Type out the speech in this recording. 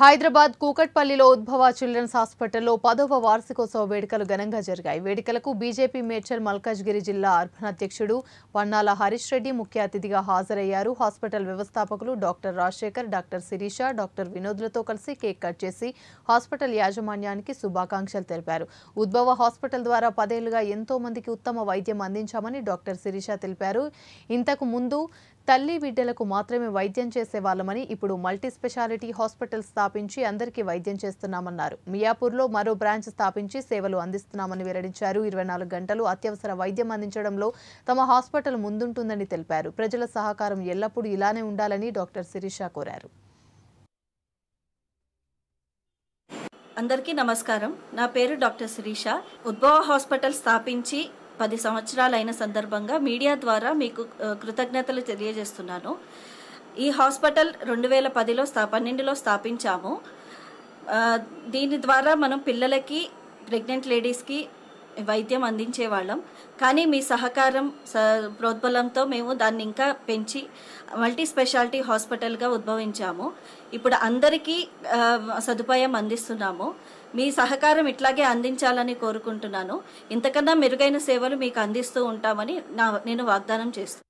హైదరాబాద్ కూకట్పల్లిలో ఉద్భవ చిల్డ్రన్స్ హాస్పిటల్లో పదవ వార్షికోత్సవ వేడుకలు ఘనంగా జరిగాయి వేడుకలకు బీజేపీ మేడ్చల్ మల్కాజ్గిరి జిల్లా అర్బన్ అధ్యక్షుడు వన్నాల హరీష్ రెడ్డి ముఖ్య అతిథిగా హాజరయ్యారు హాస్పిటల్ వ్యవస్థాపకులు doctor Rajasekhar doctor Sirisha doctor వినోద్లతో కలిసి కేక్ కట్ చేసి హాస్పిటల్ యాజమాన్యానికి శుభాకాంక్షలు తెలిపారు ఉద్భవ హాస్పిటల్ ద్వారా పదేళ్లుగా ఎంతో మందికి ఉత్తమ వైద్యం అందించామని డాక్టర్ శిరీష తెలిపారు ఇంతకు ముందు తల్లి బిడ్డలకు మాత్రమే వైద్యం చేసే వాళ్ళమని ఇప్పుడు మల్టీ స్పెషాలిటీ హాస్పిటల్ స్థాపించి అందరికీ వైద్యం చేస్తున్నామన్నారు మియాపూర్లో మరో బ్రాంచ్ స్థాపించి సేవలు అందిస్తున్నామని వెల్లడించారు ఇరవై నాలుగు గంటలు అత్యవసర వైద్యం అందించడంలో తమ హాస్పిటల్ ముందుంటుందని తెలిపారు ప్రజల సహకారం ఎల్లప్పుడూ ఇలానే ఉండాలని డాక్టర్ శిరీష కోరారు అందరికీ నమస్కారం నా పేరు డాక్టర్ శిరీష ఉద్భవ హాస్పిటల్ స్థాపించి పది సంవత్సరాలైన సందర్భంగా మీడియా ద్వారా మీకు కృతజ్ఞతలు తెలియజేస్తున్నాను ఈ హాస్పిటల్ రెండు వేల పదిలో పన్నెండులో స్థాపించాము దీని ద్వారా మనం పిల్లలకి ప్రెగ్నెంట్ లేడీస్కి వైద్యం అందించేవాళ్ళం కానీ మీ సహకారం ప్రోద్బలంతో మేము దాన్ని ఇంకా పెంచి మల్టీ స్పెషాలిటీ హాస్పిటల్గా ఉద్భవించాము ఇప్పుడు అందరికీ సదుపాయం అందిస్తున్నాము మీ సహకారం ఇట్లాగే అందించాలని కోరుకుంటున్నాను ఇంతకన్నా మెరుగైన సేవలు మీకు అందిస్తూ ఉంటామని నా నేను వాగ్దానం చేస్తున్నాను